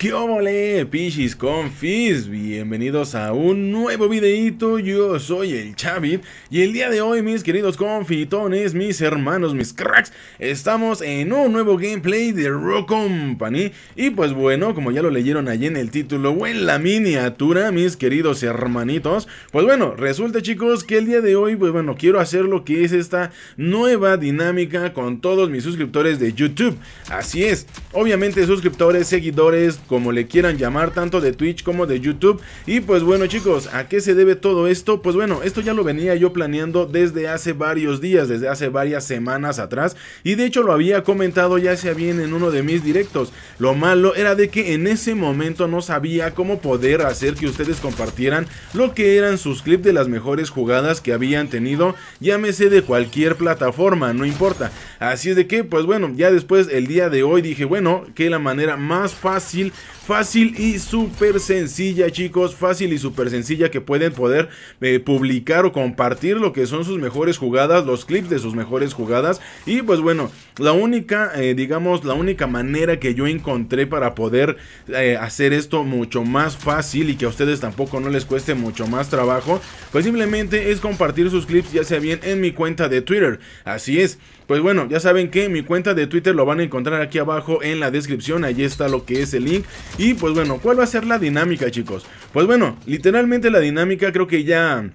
¿Qué obole, pichis confis? Bienvenidos a un nuevo videito, yo soy el Chavit Y el día de hoy, mis queridos confitones, mis hermanos, mis cracks Estamos en un nuevo gameplay de Rock Company Y pues bueno, como ya lo leyeron allí en el título o en la miniatura, mis queridos hermanitos Pues bueno, resulta chicos que el día de hoy, pues bueno, quiero hacer lo que es esta nueva dinámica con todos mis suscriptores de YouTube Así es, obviamente suscriptores, seguidores como le quieran llamar, tanto de Twitch como de YouTube. Y pues bueno chicos, ¿a qué se debe todo esto? Pues bueno, esto ya lo venía yo planeando desde hace varios días, desde hace varias semanas atrás. Y de hecho lo había comentado ya sea bien en uno de mis directos. Lo malo era de que en ese momento no sabía cómo poder hacer que ustedes compartieran lo que eran sus clips de las mejores jugadas que habían tenido, llámese de cualquier plataforma, no importa. Así es de que, pues bueno, ya después el día de hoy dije, bueno, que la manera más fácil Fácil y súper sencilla, chicos. Fácil y súper sencilla que pueden poder eh, publicar o compartir lo que son sus mejores jugadas, los clips de sus mejores jugadas. Y pues bueno, la única, eh, digamos, la única manera que yo encontré para poder eh, hacer esto mucho más fácil y que a ustedes tampoco no les cueste mucho más trabajo, pues simplemente es compartir sus clips ya sea bien en mi cuenta de Twitter. Así es. Pues bueno, ya saben que mi cuenta de Twitter lo van a encontrar aquí abajo en la descripción, allí está lo que es el link. Y pues bueno, ¿cuál va a ser la dinámica chicos? Pues bueno, literalmente la dinámica creo que ya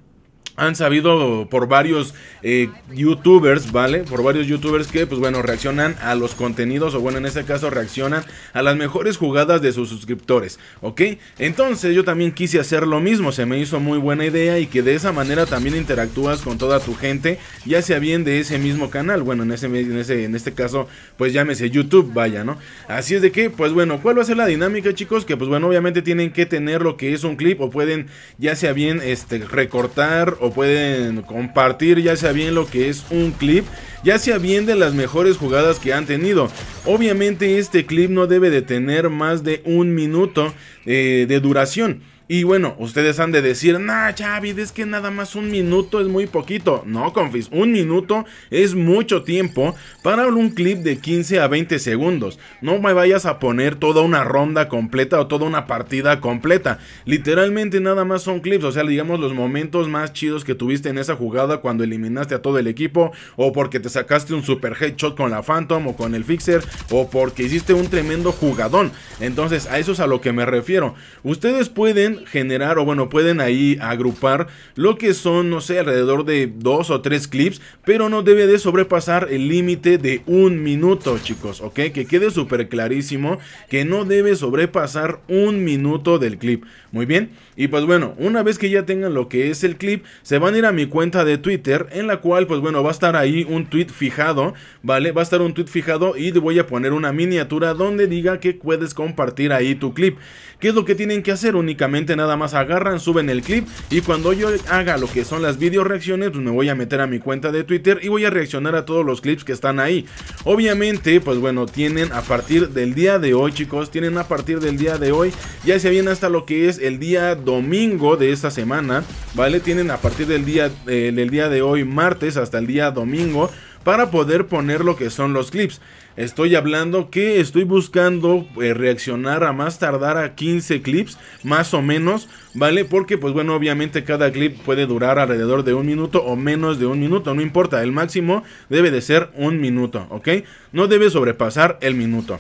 han sabido por varios eh, youtubers, ¿vale? Por varios youtubers que, pues bueno, reaccionan a los contenidos o bueno, en este caso reaccionan a las mejores jugadas de sus suscriptores, ¿ok? Entonces yo también quise hacer lo mismo, se me hizo muy buena idea y que de esa manera también interactúas con toda tu gente, ya sea bien de ese mismo canal, bueno, en, ese, ese, en este caso, pues llámese YouTube, vaya, ¿no? Así es de que, pues bueno, ¿cuál va a ser la dinámica, chicos? Que pues bueno, obviamente tienen que tener lo que es un clip o pueden, ya sea bien, este, recortar pueden compartir ya sea bien lo que es un clip, ya sea bien de las mejores jugadas que han tenido. Obviamente este clip no debe de tener más de un minuto eh, de duración. Y bueno, ustedes han de decir, nah, Chavi, es que nada más un minuto es muy poquito. No, confis, un minuto es mucho tiempo para un clip de 15 a 20 segundos. No me vayas a poner toda una ronda completa o toda una partida completa. Literalmente nada más son clips, o sea, digamos los momentos más chidos que tuviste en esa jugada cuando eliminaste a todo el equipo, o porque te sacaste un super headshot con la Phantom o con el Fixer, o porque hiciste un tremendo jugadón. Entonces, a eso es a lo que me refiero. Ustedes pueden generar o bueno, pueden ahí agrupar lo que son, no sé, alrededor de dos o tres clips, pero no debe de sobrepasar el límite de un minuto, chicos, ¿ok? Que quede súper clarísimo que no debe sobrepasar un minuto del clip. Muy bien, y pues bueno, una vez que ya tengan lo que es el clip, se van a ir a mi cuenta de Twitter, en la cual pues bueno, va a estar ahí un tweet fijado, ¿vale? Va a estar un tweet fijado y te voy a poner una miniatura donde diga que puedes compartir ahí tu clip. ¿Qué es lo que tienen que hacer? Únicamente nada más agarran, suben el clip y cuando yo haga lo que son las video reacciones, pues me voy a meter a mi cuenta de Twitter y voy a reaccionar a todos los clips que están ahí. Obviamente, pues bueno, tienen a partir del día de hoy, chicos, tienen a partir del día de hoy, ya se viene hasta lo que es el día domingo de esta semana, ¿vale? Tienen a partir del día, El del día de hoy, martes, hasta el día domingo, para poder poner lo que son los clips. Estoy hablando que estoy buscando eh, reaccionar a más tardar a 15 clips, más o menos, ¿vale? Porque pues bueno, obviamente cada clip puede durar alrededor de un minuto o menos de un minuto, no importa, el máximo debe de ser un minuto, ¿ok? No debe sobrepasar el minuto.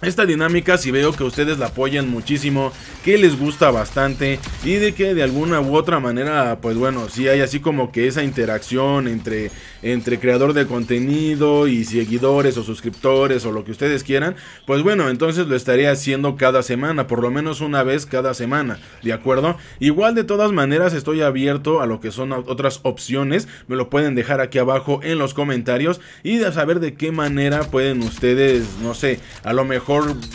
Esta dinámica si veo que ustedes la apoyan muchísimo, que les gusta bastante y de que de alguna u otra manera, pues bueno, si hay así como que esa interacción entre, entre creador de contenido y seguidores o suscriptores o lo que ustedes quieran, pues bueno, entonces lo estaría haciendo cada semana, por lo menos una vez cada semana, ¿de acuerdo? Igual de todas maneras estoy abierto a lo que son otras opciones, me lo pueden dejar aquí abajo en los comentarios y de saber de qué manera pueden ustedes, no sé, a lo mejor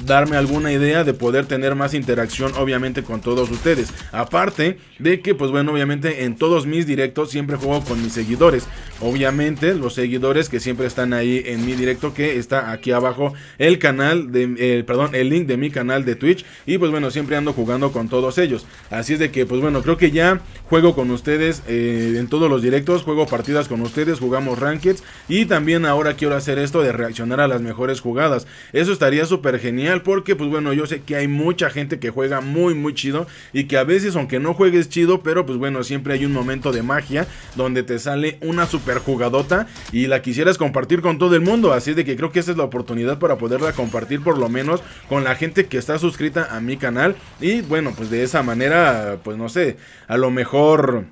darme alguna idea de poder tener más interacción obviamente con todos ustedes. Aparte de que pues bueno, obviamente en todos mis directos siempre juego con mis seguidores. Obviamente los seguidores que siempre están ahí en mi directo que está aquí abajo el canal de eh, perdón, el link de mi canal de Twitch y pues bueno, siempre ando jugando con todos ellos. Así es de que pues bueno, creo que ya juego con ustedes eh, en todos los directos, juego partidas con ustedes, jugamos rankings y también ahora quiero hacer esto de reaccionar a las mejores jugadas. Eso estaría súper genial porque pues bueno, yo sé que hay mucha gente que juega muy muy chido y que a veces aunque no juegues chido, pero pues bueno, siempre hay un momento de magia donde te sale una super jugadota y la quisieras compartir con todo el mundo, así de que creo que esa es la oportunidad para poderla compartir por lo menos con la gente que está suscrita a mi canal y bueno, pues de esa manera, pues no sé, a lo mejor...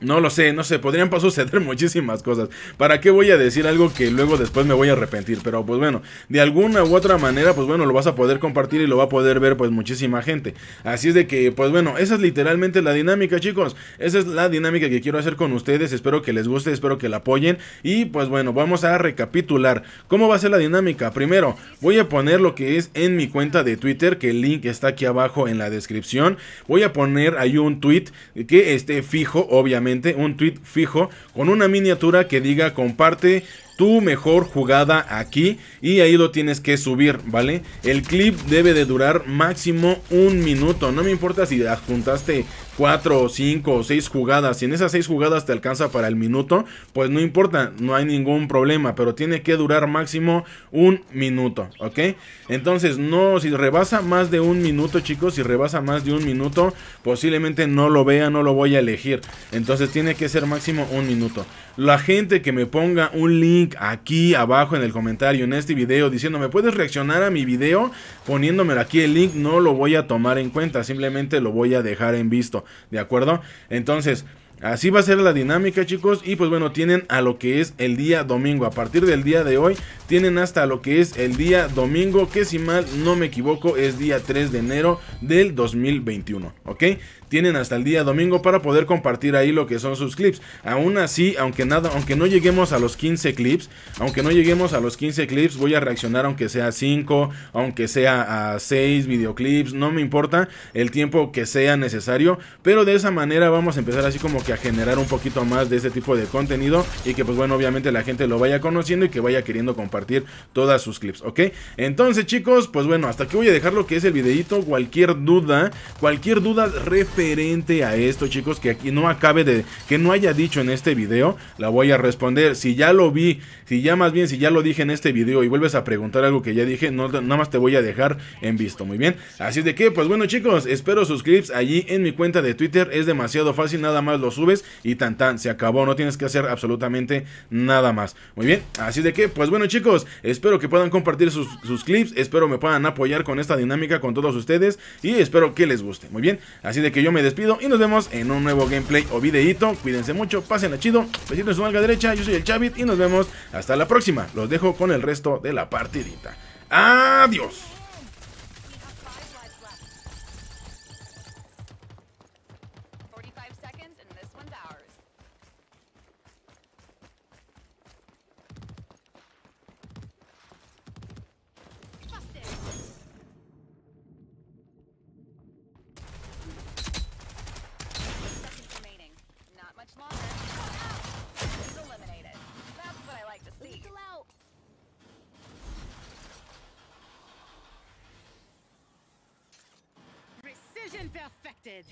No lo sé, no sé, podrían suceder muchísimas cosas. ¿Para qué voy a decir algo que luego después me voy a arrepentir? Pero pues bueno, de alguna u otra manera, pues bueno, lo vas a poder compartir y lo va a poder ver pues muchísima gente. Así es de que, pues bueno, esa es literalmente la dinámica, chicos. Esa es la dinámica que quiero hacer con ustedes. Espero que les guste, espero que la apoyen. Y pues bueno, vamos a recapitular. ¿Cómo va a ser la dinámica? Primero, voy a poner lo que es en mi cuenta de Twitter, que el link está aquí abajo en la descripción. Voy a poner ahí un tweet que esté fijo, obviamente un tweet fijo con una miniatura que diga comparte tu mejor jugada aquí y ahí lo tienes que subir, ¿vale? El clip debe de durar máximo un minuto, no me importa si adjuntaste o cinco o seis jugadas, si en esas seis jugadas te alcanza para el minuto, pues no importa, no hay ningún problema, pero tiene que durar máximo un minuto, ¿ok? Entonces, no, si rebasa más de un minuto, chicos, si rebasa más de un minuto, posiblemente no lo vea, no lo voy a elegir. Entonces, tiene que ser máximo un minuto. La gente que me ponga un link aquí abajo en el comentario, en este video, diciéndome, ¿puedes reaccionar a mi video? poniéndome aquí el link, no lo voy a tomar en cuenta, simplemente lo voy a dejar en visto. ¿de acuerdo? Entonces, Así va a ser la dinámica, chicos. Y pues bueno, tienen a lo que es el día domingo. A partir del día de hoy, tienen hasta lo que es el día domingo, que si mal no me equivoco, es día 3 de enero del 2021. ¿Ok? Tienen hasta el día domingo para poder compartir ahí lo que son sus clips. Aún así, aunque nada, aunque no lleguemos a los 15 clips, aunque no lleguemos a los 15 clips, voy a reaccionar aunque sea 5, aunque sea a 6 videoclips, no me importa el tiempo que sea necesario, pero de esa manera vamos a empezar así como que generar un poquito más de ese tipo de contenido y que pues bueno, obviamente la gente lo vaya conociendo y que vaya queriendo compartir todas sus clips, ¿ok? Entonces chicos, pues bueno, hasta aquí voy a dejar lo que es el videito, cualquier duda, cualquier duda referente a esto chicos, que aquí no acabe de, que no haya dicho en este video, la voy a responder, si ya lo vi, si ya más bien, si ya lo dije en este video y vuelves a preguntar algo que ya dije, no, nada más te voy a dejar en visto, muy bien, así de que pues bueno chicos, espero sus clips allí en mi cuenta de Twitter, es demasiado fácil, nada más los y tan tan, se acabó, no tienes que hacer absolutamente nada más. Muy bien, así de que, pues bueno chicos, espero que puedan compartir sus, clips, espero me puedan apoyar con esta dinámica con todos ustedes y espero que les guste. Muy bien, así de que yo me despido y nos vemos en un nuevo gameplay o videíto. Cuídense mucho, pásenla chido, besitos en su manga derecha, yo soy el Chavit y nos vemos hasta la próxima. Los dejo con el resto de la partidita. Adiós. Been affected.